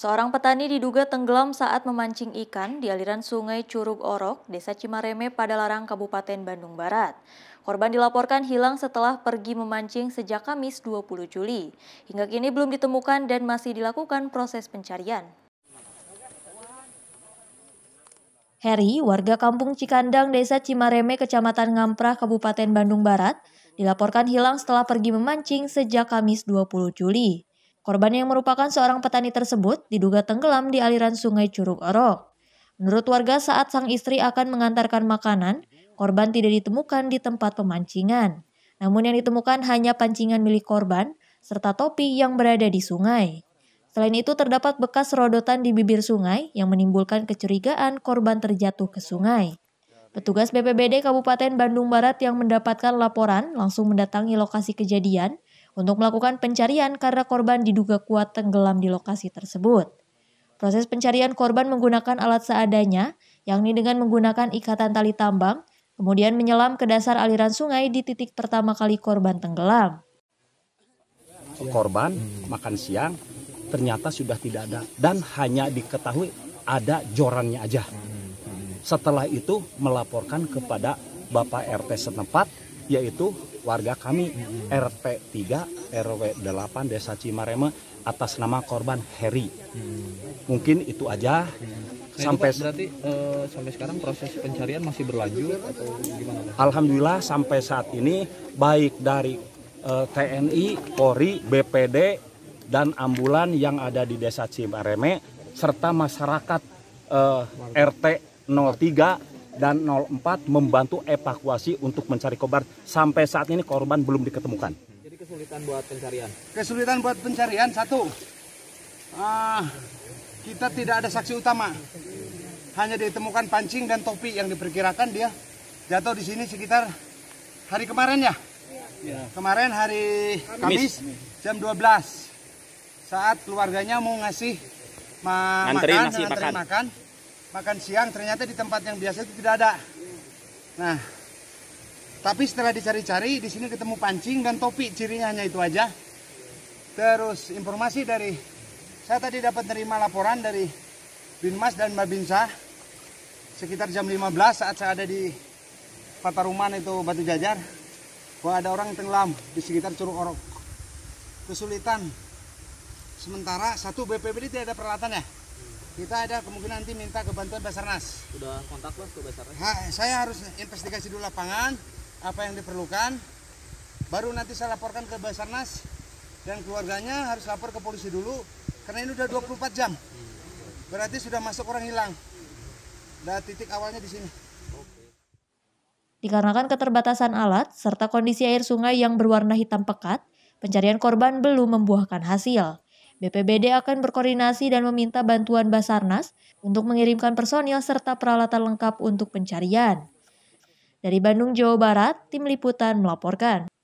Seorang petani diduga tenggelam saat memancing ikan di aliran sungai Curug Orok, Desa Cimareme, Padalarang, Kabupaten Bandung Barat. Korban dilaporkan hilang setelah pergi memancing sejak Kamis 20 Juli. Hingga kini belum ditemukan dan masih dilakukan proses pencarian. Heri, warga kampung Cikandang, Desa Cimareme, Kecamatan Ngamprah, Kabupaten Bandung Barat, dilaporkan hilang setelah pergi memancing sejak Kamis 20 Juli. Korban yang merupakan seorang petani tersebut diduga tenggelam di aliran sungai Curug Orok. Menurut warga saat sang istri akan mengantarkan makanan, korban tidak ditemukan di tempat pemancingan. Namun yang ditemukan hanya pancingan milik korban serta topi yang berada di sungai. Selain itu terdapat bekas rodotan di bibir sungai yang menimbulkan kecurigaan korban terjatuh ke sungai. Petugas BPBD Kabupaten Bandung Barat yang mendapatkan laporan langsung mendatangi lokasi kejadian untuk melakukan pencarian karena korban diduga kuat tenggelam di lokasi tersebut. Proses pencarian korban menggunakan alat seadanya, yakni dengan menggunakan ikatan tali tambang, kemudian menyelam ke dasar aliran sungai di titik pertama kali korban tenggelam. Korban makan siang ternyata sudah tidak ada dan hanya diketahui ada jorannya aja. Setelah itu melaporkan kepada Bapak RT setempat yaitu warga kami RT 3 RW 8 Desa Cimareme atas nama korban Heri. Hmm. Mungkin itu aja. Hmm. Nah, sampai Pak, berarti e, sampai sekarang proses pencarian masih berlanjut atau gimana? Pak? Alhamdulillah sampai saat ini baik dari e, eh, TNI, Polri, BPD dan ambulan yang ada di Desa Cimareme serta masyarakat e, RT 03 dan 04 membantu evakuasi untuk mencari korban. Sampai saat ini korban belum diketemukan. Jadi kesulitan buat pencarian? Kesulitan buat pencarian satu, ah, kita tidak ada saksi utama. Hanya ditemukan pancing dan topi yang diperkirakan dia jatuh di sini sekitar hari kemarin ya? ya. Kemarin hari Kamis, Kamis jam 12 saat keluarganya mau ngasih ma makan, nasi, makan. makan makan siang ternyata di tempat yang biasa itu tidak ada. Nah, tapi setelah dicari-cari di sini ketemu pancing dan topi, cirinya hanya itu aja. Terus informasi dari saya tadi dapat terima laporan dari Binmas dan Mabinsa sekitar jam 15 saat saya ada di Pataruman itu Batu Jajar bahwa ada orang tenggelam di sekitar Curug Orok. Kesulitan sementara satu BPBD tidak ada peralatannya kita ada kemungkinan nanti minta ke bantuan Basarnas. Sudah kontak lah ke Basarnas? Ha, saya harus investigasi dulu lapangan, apa yang diperlukan, baru nanti saya laporkan ke Basarnas dan keluarganya harus lapor ke polisi dulu karena ini sudah 24 jam. Berarti sudah masuk orang hilang. Nah, titik awalnya di sini. Dikarenakan keterbatasan alat serta kondisi air sungai yang berwarna hitam pekat, pencarian korban belum membuahkan hasil. BPBD akan berkoordinasi dan meminta bantuan Basarnas untuk mengirimkan personil serta peralatan lengkap untuk pencarian. Dari Bandung, Jawa Barat, Tim Liputan melaporkan.